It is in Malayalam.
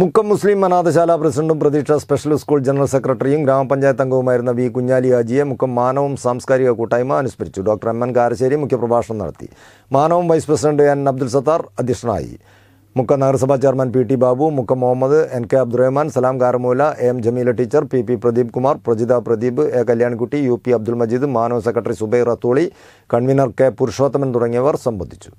മുക്കം മുസ്ലിം അനാഥശാല പ്രസിഡന്റും പ്രതീക്ഷ സ്പെഷ്യൽ സ്കൂൾ ജനറൽ സെക്രട്ടറിയും ഗ്രാമപഞ്ചായത്ത് അംഗവുമായിരുന്ന വി കുഞ്ഞാലി ഹാജിയെ മുക്കം മാനവും സാംസ്കാരിക കൂട്ടായ്മ അനുസ്മരിച്ചു ഡോക്ടർ എം എൻ കാരശ്ശേരി മുഖ്യപ്രഭാഷണം നടത്തി മാനവും vice president N Abdul Sathar അധ്യക്ഷനായി മുക്ക നഗരസഭാ chairman P T Babu Mukkam Muhammad N K Abdurahman Salam Karamoola M Jameela teacher P P Pradeep Kumar Prajitha Pradeep A Kalyankutty U P Abdul Majeed Manava secretary Zubair Atholi convener K Purushothaman തുടങ്ങിയവർ സംബന്ധിച്ചു